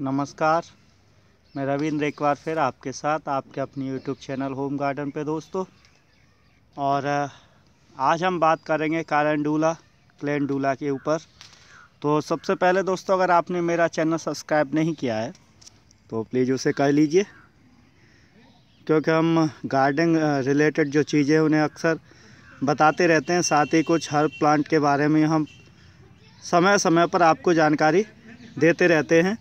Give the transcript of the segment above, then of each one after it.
नमस्कार मैं रविंद्र एक बार फिर आपके साथ आपके अपनी यूट्यूब चैनल होम गार्डन पे दोस्तों और आज हम बात करेंगे कारंडूला डूला के ऊपर तो सबसे पहले दोस्तों अगर आपने मेरा चैनल सब्सक्राइब नहीं किया है तो प्लीज़ उसे कर लीजिए क्योंकि हम गार्डन रिलेटेड जो चीज़ें उन्हें अक्सर बताते रहते हैं साथ ही कुछ हर प्लांट के बारे में हम समय समय पर आपको जानकारी देते रहते हैं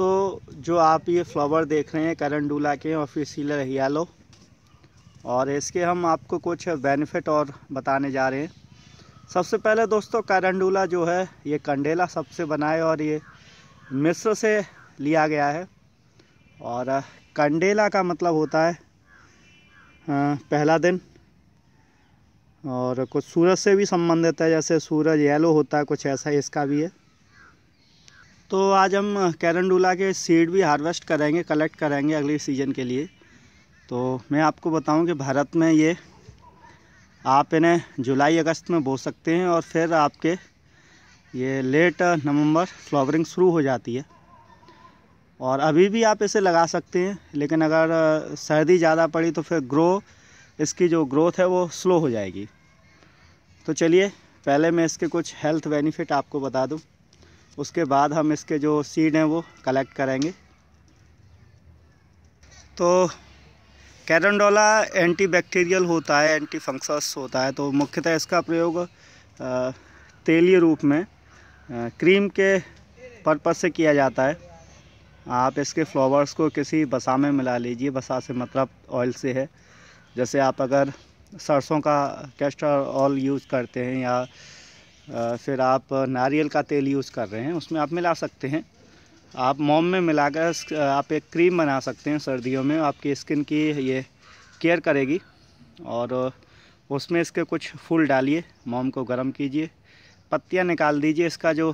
दोस्तों जो आप ये फ्लावर देख रहे हैं करंडूला के ऑफिसियल येलो और इसके हम आपको कुछ बेनिफिट और बताने जा रहे हैं सबसे पहले दोस्तों करंडूला जो है ये कंडेला सबसे बनाए और ये मिस्र से लिया गया है और कंडेला का मतलब होता है पहला दिन और कुछ सूरज से भी संबंधित है जैसे सूरज येलो होता है कुछ ऐसा इसका भी है तो आज हम कैरंडूला के सीड भी हार्वेस्ट करेंगे कलेक्ट करेंगे अगले सीज़न के लिए तो मैं आपको बताऊं कि भारत में ये आप इन्हें जुलाई अगस्त में बो सकते हैं और फिर आपके ये लेट नवंबर फ्लावरिंग शुरू हो जाती है और अभी भी आप इसे लगा सकते हैं लेकिन अगर सर्दी ज़्यादा पड़ी तो फिर ग्रो इसकी जो ग्रोथ है वो स्लो हो जाएगी तो चलिए पहले मैं इसके कुछ हेल्थ बेनिफिट आपको बता दूँ उसके बाद हम इसके जो सीड हैं वो कलेक्ट करेंगे तो कैरनडोला एंटी बैक्टीरियल होता है एंटी फंक्सस होता है तो मुख्यतः इसका प्रयोग तेलीय रूप में क्रीम के पर्पज़ से किया जाता है आप इसके फ्लावर्स को किसी बसा में मिला लीजिए बसा से मतलब ऑयल से है जैसे आप अगर सरसों का कैस्टर ऑयल यूज़ करते हैं या फिर आप नारियल का तेल यूज़ कर रहे हैं उसमें आप मिला सकते हैं आप मोम में मिलाकर आप एक क्रीम बना सकते हैं सर्दियों में आपकी स्किन की ये केयर करेगी और उसमें इसके कुछ फूल डालिए मोम को गर्म कीजिए पत्तियाँ निकाल दीजिए इसका जो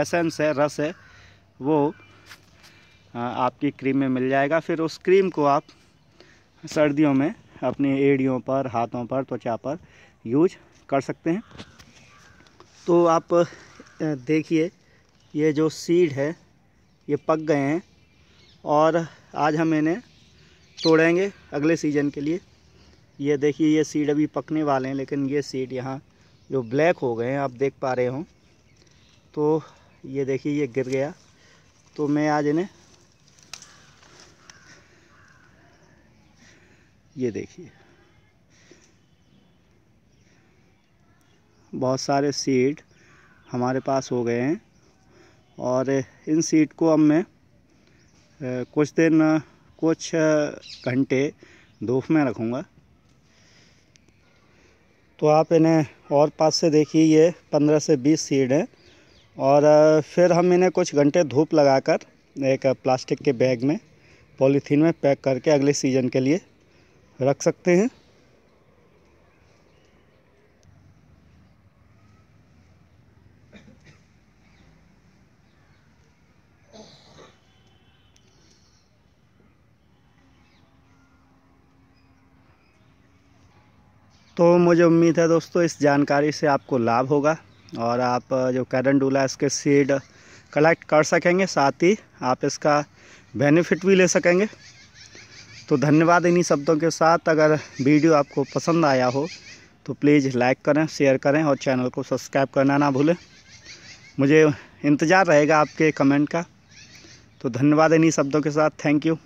एसेंस है रस है वो आपकी क्रीम में मिल जाएगा फिर उस क्रीम को आप सर्दियों में अपनी एड़ियों पर हाथों पर त्वचा पर यूज कर सकते हैं तो आप देखिए ये जो सीड है ये पक गए हैं और आज हम इन्हें तोड़ेंगे अगले सीज़न के लिए ये देखिए ये सीड अभी पकने वाले हैं लेकिन ये सीड यहाँ जो ब्लैक हो गए हैं आप देख पा रहे हो तो ये देखिए ये गिर गया तो मैं आज इन्हें ये देखिए बहुत सारे सीड हमारे पास हो गए हैं और इन सीड को अब मैं कुछ दिन कुछ घंटे धूप में रखूँगा तो आप इन्हें और पास से देखिए ये पंद्रह से बीस सीड हैं और फिर हम इन्हें कुछ घंटे धूप लगाकर एक प्लास्टिक के बैग में पॉलीथीन में पैक करके अगले सीज़न के लिए रख सकते हैं तो मुझे उम्मीद है दोस्तों इस जानकारी से आपको लाभ होगा और आप जो कैरनडूला इसके सीड कलेक्ट कर सकेंगे साथ ही आप इसका बेनिफिट भी ले सकेंगे तो धन्यवाद इन्हीं शब्दों के साथ अगर वीडियो आपको पसंद आया हो तो प्लीज़ लाइक करें शेयर करें और चैनल को सब्सक्राइब करना ना भूलें मुझे इंतज़ार रहेगा आपके कमेंट का तो धन्यवाद इन्हीं शब्दों के साथ थैंक यू